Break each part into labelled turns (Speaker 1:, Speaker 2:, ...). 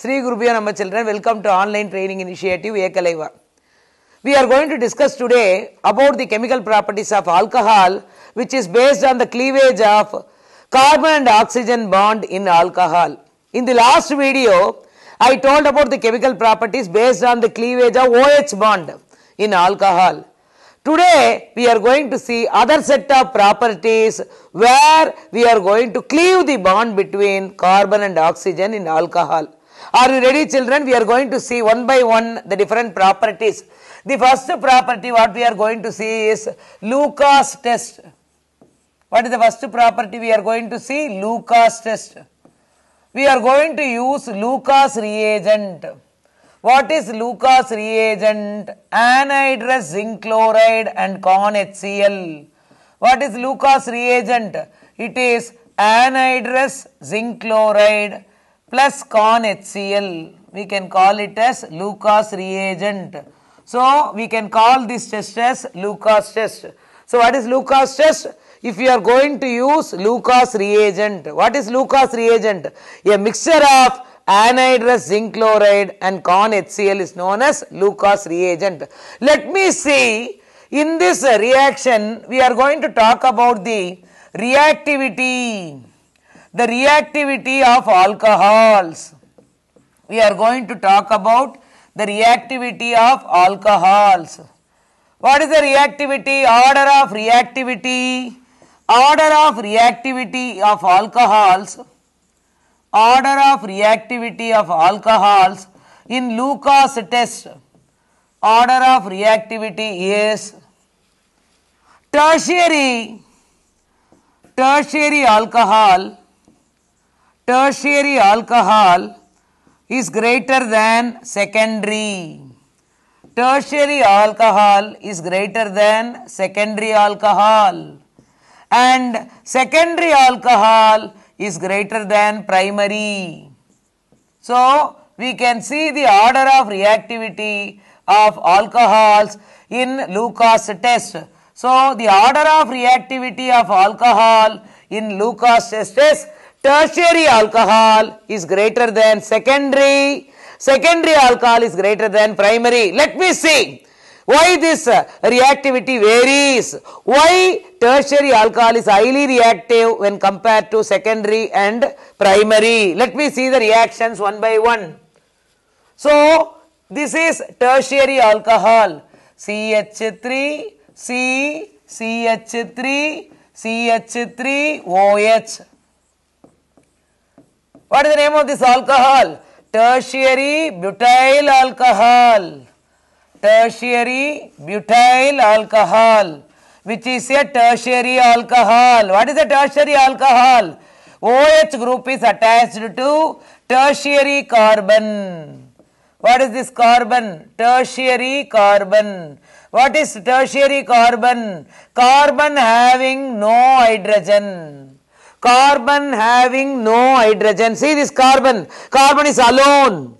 Speaker 1: Sri Gurubiya Namma children, welcome to online training initiative Ekalaiva. We are going to discuss today about the chemical properties of alcohol which is based on the cleavage of carbon and oxygen bond in alcohol. In the last video, I told about the chemical properties based on the cleavage of OH bond in alcohol. Today, we are going to see other set of properties where we are going to cleave the bond between carbon and oxygen in alcohol. Are you ready children? We are going to see one by one the different properties. The first property what we are going to see is Lucas test. What is the first property we are going to see? Lucas test. We are going to use Lucas reagent. What is Lucas reagent? Anhydrous zinc chloride and con HCl. What is Lucas reagent? It is anhydrous zinc chloride plus con HCl. We can call it as Lucas reagent. So, we can call this test as Lucas test. So, what is Lucas test? If you are going to use Lucas reagent, what is Lucas reagent? A mixture of anhydrous zinc chloride and con HCl is known as Lucas reagent. Let me see, in this reaction, we are going to talk about the reactivity the reactivity of alcohols. We are going to talk about the reactivity of alcohols. What is the reactivity? Order of reactivity. Order of reactivity of alcohols. Order of reactivity of alcohols in Lucas test. Order of reactivity is tertiary tertiary alcohol tertiary alcohol is greater than secondary. Tertiary alcohol is greater than secondary alcohol and secondary alcohol is greater than primary. So, we can see the order of reactivity of alcohols in Lucas test. So, the order of reactivity of alcohol in Lucas test is tertiary alcohol is greater than secondary, secondary alcohol is greater than primary. Let me see why this uh, reactivity varies, why tertiary alcohol is highly reactive when compared to secondary and primary. Let me see the reactions one by one. So, this is tertiary alcohol CH3, C, CH3, CH3, OH. What is the name of this alcohol? Tertiary butyl alcohol. Tertiary butyl alcohol, which is a tertiary alcohol. What is a tertiary alcohol? OH group is attached to tertiary carbon. What is this carbon? Tertiary carbon. What is tertiary carbon? Carbon having no hydrogen. Carbon having no hydrogen. See this carbon. Carbon is alone.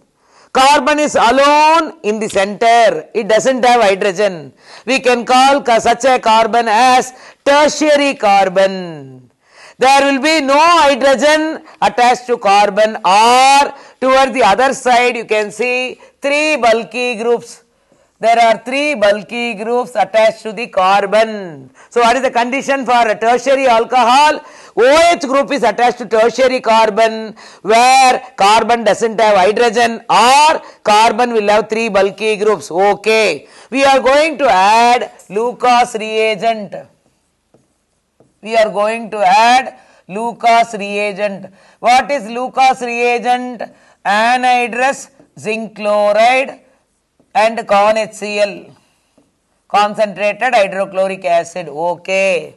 Speaker 1: Carbon is alone in the center. It doesn't have hydrogen. We can call such a carbon as tertiary carbon. There will be no hydrogen attached to carbon or toward the other side you can see three bulky groups. There are three bulky groups attached to the carbon. So what is the condition for a tertiary alcohol? OH group is attached to tertiary carbon where carbon doesn't have hydrogen or carbon will have three bulky groups. Okay. We are going to add Lucas reagent. We are going to add Lucas reagent. What is Lucas reagent? Anhydrous zinc chloride and ConHCl. Concentrated hydrochloric acid. Okay.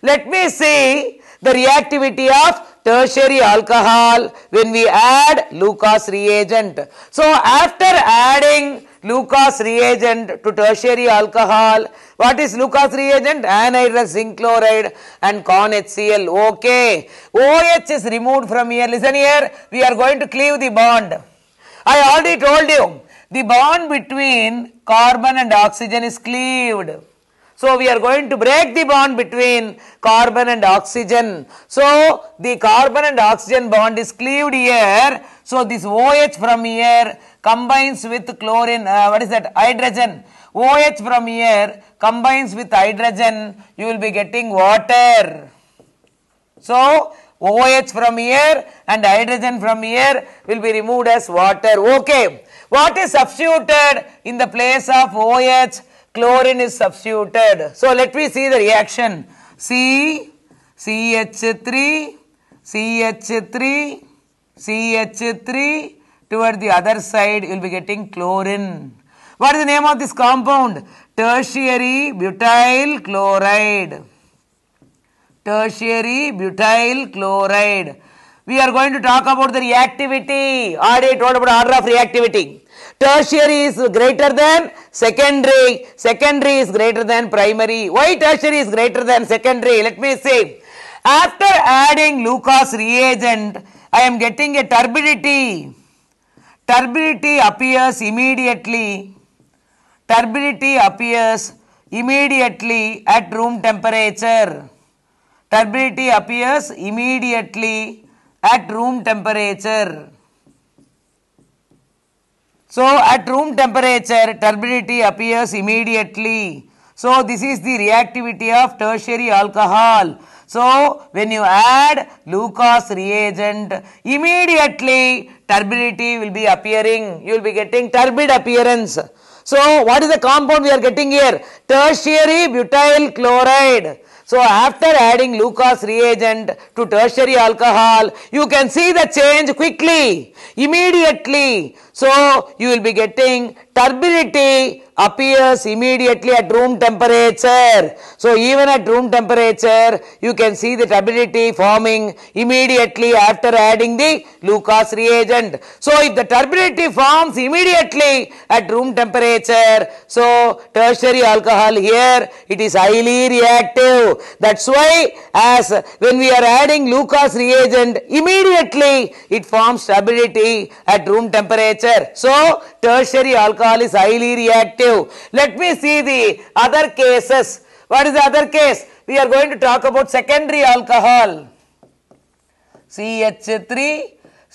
Speaker 1: Let me see the reactivity of tertiary alcohol when we add Lucas reagent. So, after adding Lucas reagent to tertiary alcohol, what is Lucas reagent? Anhydrous zinc chloride and HCl. Okay. OH is removed from here. Listen here, we are going to cleave the bond. I already told you, the bond between carbon and oxygen is cleaved. So we are going to break the bond between carbon and oxygen. So the carbon and oxygen bond is cleaved here. So this OH from here combines with chlorine, uh, what is that, hydrogen. OH from here combines with hydrogen, you will be getting water. So OH from here and hydrogen from here will be removed as water. Okay. What is substituted in the place of OH? chlorine is substituted. So let me see the reaction. C, CH3, CH3, CH3 toward the other side you will be getting chlorine. What is the name of this compound? Tertiary butyl chloride. Tertiary butyl chloride. We are going to talk about the reactivity. Already told about order of reactivity tertiary is greater than secondary secondary is greater than primary why tertiary is greater than secondary let me say after adding Lucas reagent I am getting a turbidity turbidity appears immediately turbidity appears immediately at room temperature turbidity appears immediately at room temperature so, at room temperature, turbidity appears immediately. So, this is the reactivity of tertiary alcohol. So, when you add Lucas reagent, immediately turbidity will be appearing. You will be getting turbid appearance. So, what is the compound we are getting here? Tertiary butyl chloride. So after adding Lucas reagent to tertiary alcohol, you can see the change quickly, immediately. So you will be getting turbidity appears immediately at room temperature. So even at room temperature, you can see the turbidity forming immediately after adding the Lucas reagent. So if the turbidity forms immediately at room temperature, so tertiary alcohol here, it is highly reactive. That's why as when we are adding Lucas reagent, immediately it forms turbidity at room temperature. So tertiary alcohol is highly reactive you. Let me see the other cases. What is the other case? We are going to talk about secondary alcohol. CH3,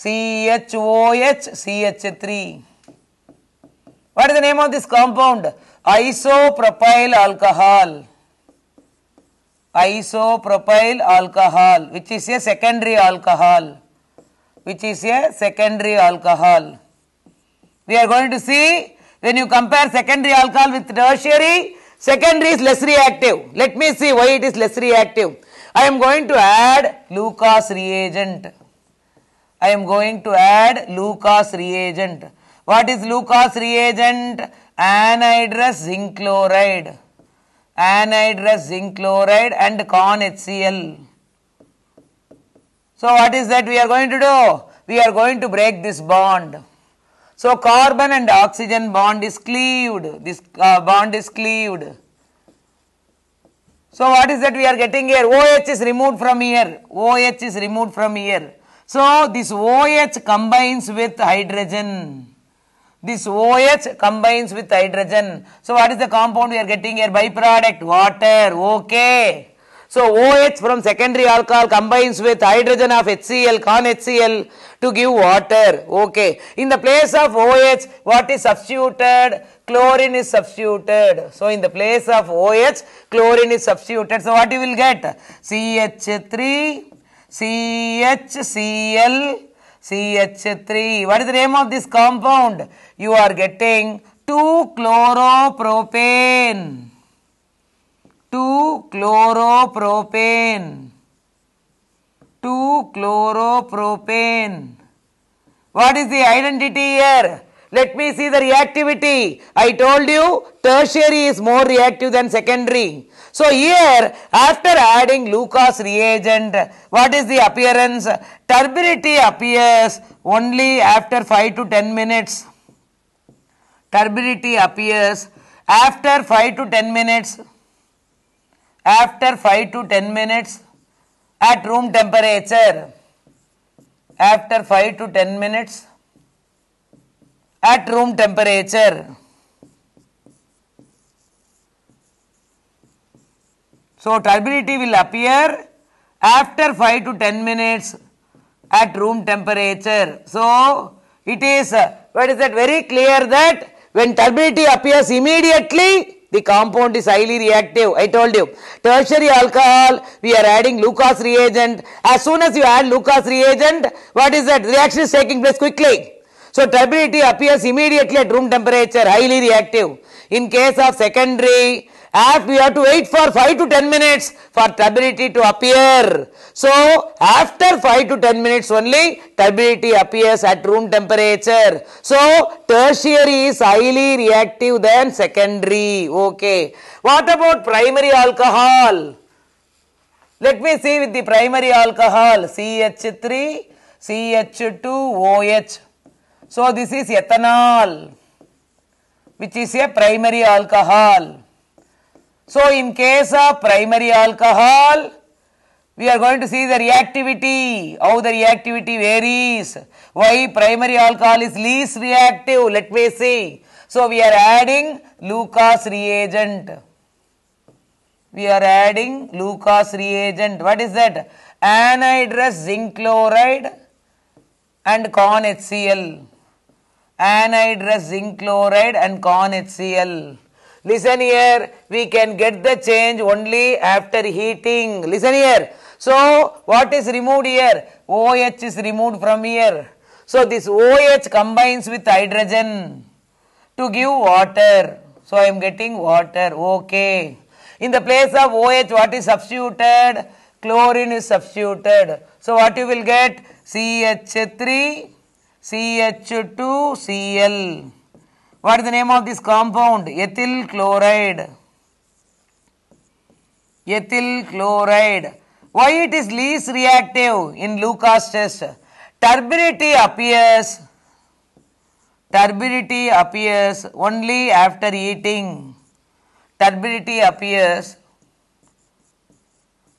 Speaker 1: CHOH, CH3. What is the name of this compound? Isopropyl alcohol. Isopropyl alcohol, which is a secondary alcohol. Which is a secondary alcohol. We are going to see when you compare secondary alcohol with tertiary, secondary is less reactive. Let me see why it is less reactive. I am going to add Lucas reagent. I am going to add Lucas reagent. What is Lucas reagent? Anhydrous zinc chloride. Anhydrous zinc chloride and HCl. So, what is that we are going to do? We are going to break this bond. So, carbon and oxygen bond is cleaved, this uh, bond is cleaved. So, what is that we are getting here? OH is removed from here, OH is removed from here. So, this OH combines with hydrogen. This OH combines with hydrogen. So, what is the compound we are getting here? Byproduct, water, okay. So OH from secondary alcohol combines with hydrogen of HCl, HCl to give water. Okay. In the place of OH, what is substituted? Chlorine is substituted. So in the place of OH, chlorine is substituted. So what you will get? CH3, CHCl, CH3. What is the name of this compound? You are getting 2-chloropropane. 2 chloropropane 2 chloropropane what is the identity here let me see the reactivity i told you tertiary is more reactive than secondary so here after adding lucas reagent what is the appearance turbidity appears only after 5 to 10 minutes turbidity appears after 5 to 10 minutes after 5 to 10 minutes at room temperature after 5 to 10 minutes at room temperature. So, turbidity will appear after 5 to 10 minutes at room temperature. So, it is, uh, what is that, very clear that when turbidity appears immediately, the compound is highly reactive. I told you. Tertiary alcohol, we are adding Lucas reagent. As soon as you add Lucas reagent, what is that? Reaction is taking place quickly. So turbidity appears immediately at room temperature, highly reactive. In case of secondary, after you have to wait for 5 to 10 minutes for turbidity to appear. So, after 5 to 10 minutes only turbidity appears at room temperature. So, tertiary is highly reactive than secondary. Okay. What about primary alcohol? Let me see with the primary alcohol CH3, ch two OH. So, this is ethanol which is a primary alcohol. So, in case of primary alcohol, we are going to see the reactivity, how the reactivity varies, why primary alcohol is least reactive, let me see. So, we are adding Lucas reagent. We are adding Lucas reagent. What is that? Anhydrous zinc chloride and con HCl. Anhydrous zinc chloride and con HCl. Listen here, we can get the change only after heating. Listen here. So, what is removed here? OH is removed from here. So, this OH combines with hydrogen to give water. So, I am getting water. Okay. In the place of OH, what is substituted? Chlorine is substituted. So, what you will get? CH3, CH2, Cl. What is the name of this compound? Ethyl chloride. Ethyl chloride. Why it is least reactive in Lucas test? Turbidity appears. Turbidity appears only after eating. Turbidity appears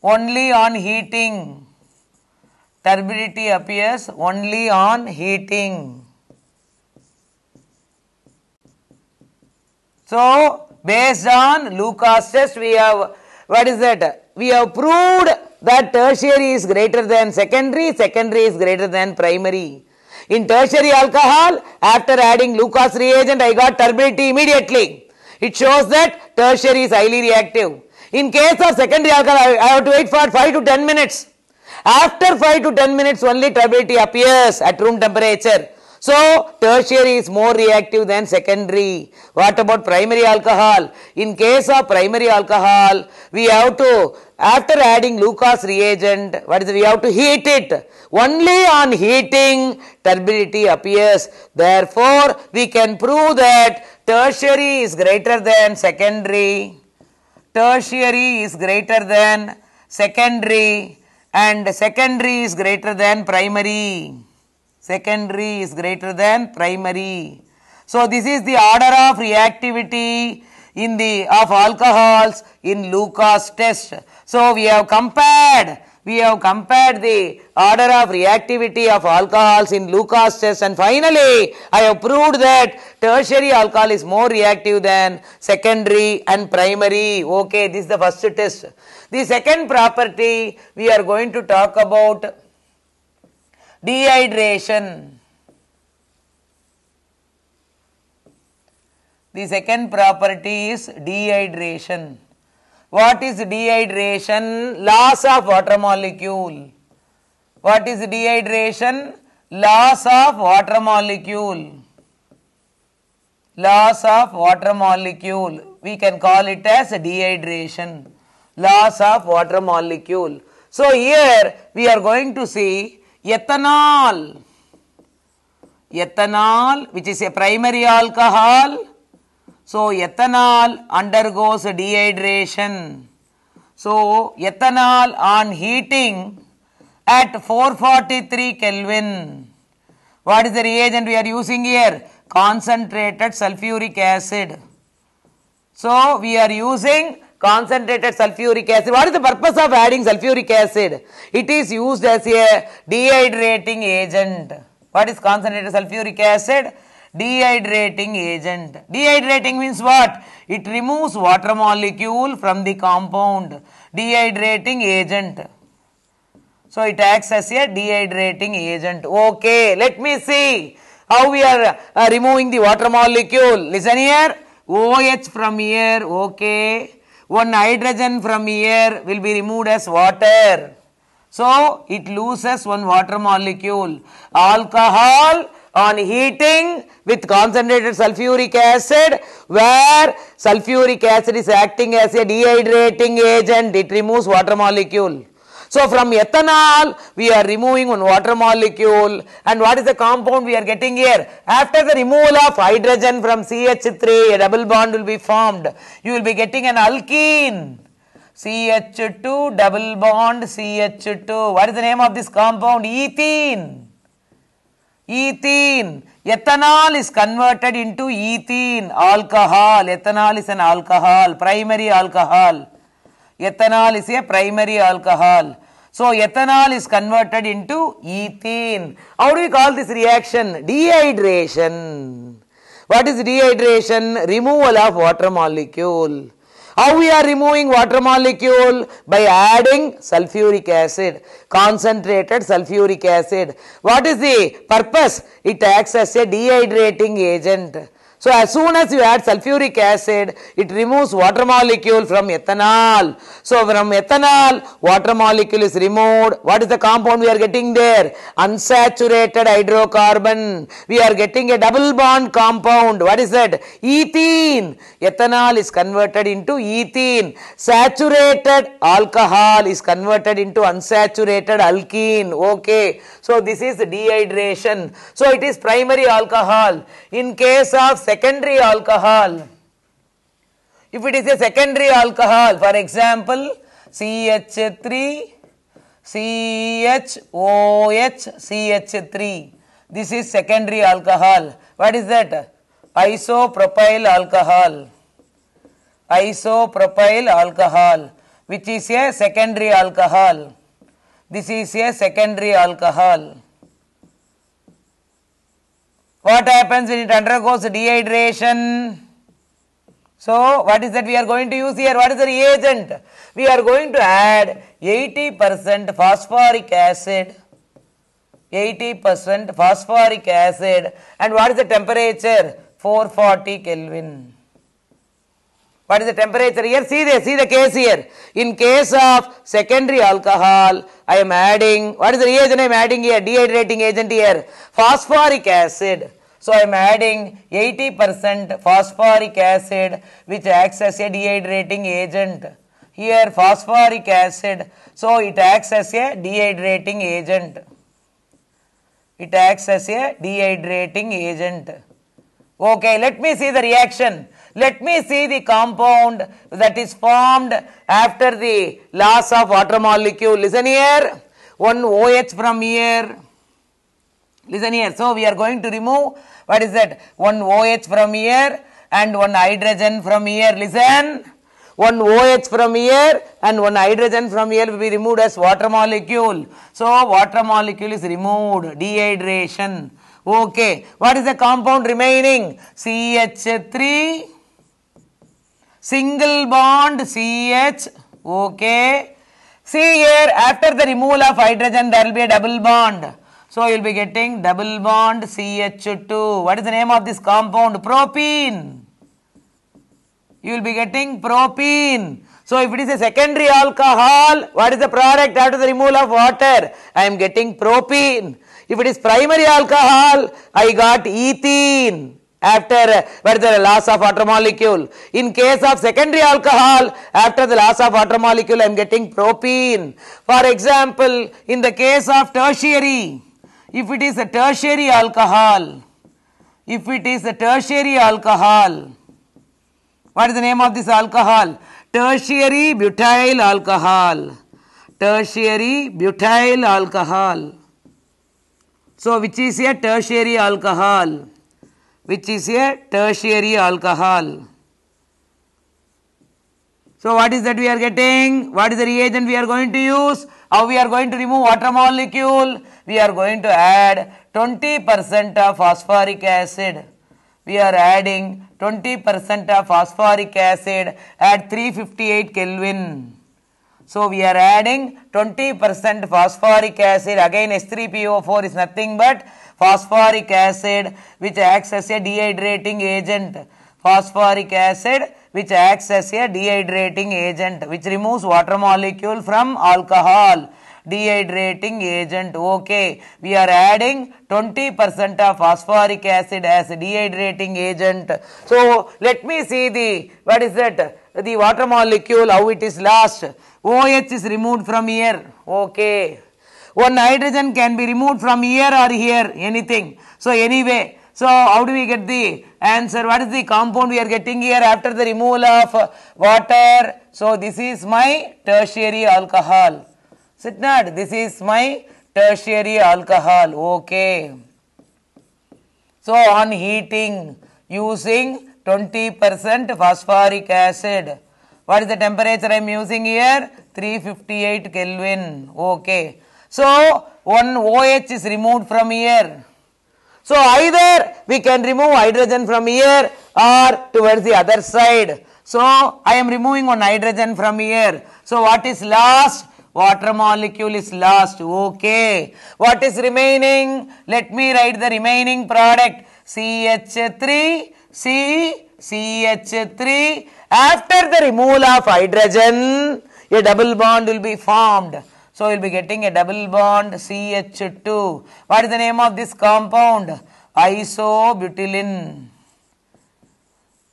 Speaker 1: only on heating. Turbidity appears only on heating. So, based on Lucas test, we have what is that? We have proved that tertiary is greater than secondary, secondary is greater than primary. In tertiary alcohol, after adding Lucas reagent, I got turbidity immediately. It shows that tertiary is highly reactive. In case of secondary alcohol, I have to wait for 5 to 10 minutes. After 5 to 10 minutes only turbidity appears at room temperature. So, tertiary is more reactive than secondary. What about primary alcohol? In case of primary alcohol, we have to, after adding Lucas reagent, what is it? we have to heat it. Only on heating, turbidity appears. Therefore, we can prove that tertiary is greater than secondary. Tertiary is greater than secondary and secondary is greater than primary secondary is greater than primary. So, this is the order of reactivity in the of alcohols in Lucas test. So, we have compared we have compared the order of reactivity of alcohols in Lucas test and finally I have proved that tertiary alcohol is more reactive than secondary and primary. Okay, this is the first test. The second property we are going to talk about dehydration. The second property is dehydration. What is dehydration? Loss of water molecule. What is dehydration? Loss of water molecule. Loss of water molecule. We can call it as dehydration. Loss of water molecule. So, here we are going to see ethanol ethanol which is a primary alcohol so ethanol undergoes dehydration so ethanol on heating at 443 kelvin what is the reagent we are using here concentrated sulfuric acid so we are using concentrated sulfuric acid. What is the purpose of adding sulfuric acid? It is used as a dehydrating agent. What is concentrated sulfuric acid? Dehydrating agent. Dehydrating means what? It removes water molecule from the compound. Dehydrating agent. So, it acts as a dehydrating agent. Okay, let me see how we are uh, removing the water molecule. Listen here, OH from here, okay. One hydrogen from here will be removed as water. So, it loses one water molecule. Alcohol on heating with concentrated sulfuric acid where sulfuric acid is acting as a dehydrating agent. It removes water molecule. So from ethanol, we are removing one water molecule. And what is the compound we are getting here? After the removal of hydrogen from CH3, a double bond will be formed. You will be getting an alkene. CH2 double bond CH2. What is the name of this compound? Ethene. Ethene. Ethanol is converted into ethene, alcohol. Ethanol is an alcohol, primary alcohol. Ethanol is a primary alcohol. So ethanol is converted into ethene. How do we call this reaction? Dehydration. What is dehydration? Removal of water molecule. How we are removing water molecule? By adding sulfuric acid, concentrated sulfuric acid. What is the purpose? It acts as a dehydrating agent. So, as soon as you add sulfuric acid, it removes water molecule from ethanol. So, from ethanol, water molecule is removed. What is the compound we are getting there? Unsaturated hydrocarbon. We are getting a double bond compound. What is that? Ethene. Ethanol is converted into ethene. Saturated alcohol is converted into unsaturated alkene. Okay. So, this is dehydration. So, it is primary alcohol. In case of secondary alcohol. If it is a secondary alcohol, for example, CH3, CHOH, CH3. This is secondary alcohol. What is that? Isopropyl alcohol. Isopropyl alcohol, which is a secondary alcohol. This is a secondary alcohol what happens when it undergoes dehydration? So, what is that we are going to use here? What is the reagent? We are going to add 80% phosphoric acid, 80% phosphoric acid and what is the temperature? 440 Kelvin. What is the temperature here? See the, see the case here. In case of secondary alcohol, I am adding, what is the reagent I am adding here? Dehydrating agent here. Phosphoric acid. So I am adding 80% phosphoric acid which acts as a dehydrating agent. Here phosphoric acid, so it acts as a dehydrating agent. It acts as a dehydrating agent. Okay, let me see the reaction. Let me see the compound that is formed after the loss of water molecule. Listen here, one OH from here. Listen here, so we are going to remove, what is that? One OH from here and one hydrogen from here. Listen, one OH from here and one hydrogen from here will be removed as water molecule. So, water molecule is removed, dehydration. Okay. What is the compound remaining? CH3 single bond CH. Okay. See here after the removal of hydrogen there will be a double bond. So you will be getting double bond CH2. What is the name of this compound? Propene. You will be getting propene. So if it is a secondary alcohol, what is the product after the removal of water? I am getting propene. If it is primary alcohol, I got ethene after where there is loss of water molecule. In case of secondary alcohol, after the loss of water molecule, I am getting propene. For example, in the case of tertiary, if it is a tertiary alcohol, if it is a tertiary alcohol, what is the name of this alcohol? Tertiary butyl alcohol. Tertiary butyl alcohol. So, which is a tertiary alcohol? Which is a tertiary alcohol? So, what is that we are getting? What is the reagent we are going to use? How we are going to remove water molecule? We are going to add 20 percent of phosphoric acid. We are adding 20 percent of phosphoric acid at 358 Kelvin. So we are adding 20% phosphoric acid. Again H3PO4 is nothing but phosphoric acid which acts as a dehydrating agent. Phosphoric acid which acts as a dehydrating agent which removes water molecule from alcohol dehydrating agent. Okay, we are adding 20% of phosphoric acid as dehydrating agent. So, let me see the, what is that? the water molecule, how it is lost. OH is removed from here. Okay. One hydrogen can be removed from here or here, anything. So, anyway, so how do we get the answer? What is the compound we are getting here after the removal of water? So, this is my tertiary alcohol. Sitnad, this is my tertiary alcohol. Okay. So, on heating using 20% phosphoric acid. What is the temperature I am using here? 358 Kelvin. Okay. So, one OH is removed from here. So, either we can remove hydrogen from here or towards the other side. So, I am removing one hydrogen from here. So, what is last? Water molecule is last. Okay. What is remaining? Let me write the remaining product. CH3 C, CH3. After the removal of hydrogen, a double bond will be formed. So, we will be getting a double bond CH2. What is the name of this compound? Isobutylene.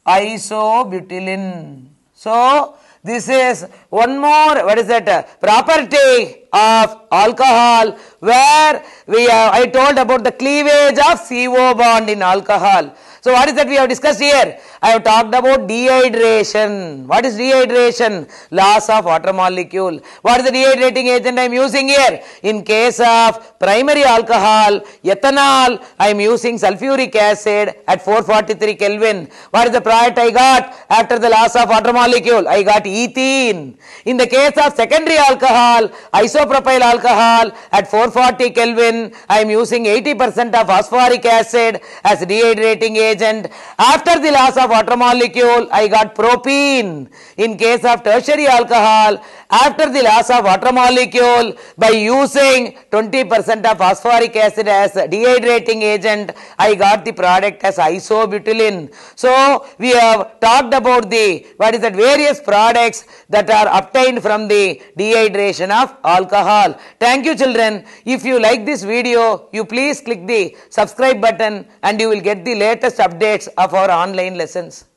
Speaker 1: Isobutylene. So, this is one more, what is that, property of alcohol where we have, I told about the cleavage of CO bond in alcohol. So what is that we have discussed here? I have talked about dehydration. What is dehydration? Loss of water molecule. What is the dehydrating agent I am using here? In case of primary alcohol, ethanol, I am using sulfuric acid at 443 Kelvin. What is the product I got after the loss of water molecule? I got ethene. In the case of secondary alcohol, isopropyl alcohol at 440 Kelvin, I am using 80% of phosphoric acid as dehydrating agent. After the loss of water molecule, I got propene. In case of tertiary alcohol, after the loss of water molecule by using 20% of phosphoric acid as dehydrating agent, I got the product as isobutylene. So, we have talked about the what is that various products that are obtained from the dehydration of alcohol. Thank you children. If you like this video, you please click the subscribe button and you will get the latest updates of our online lessons.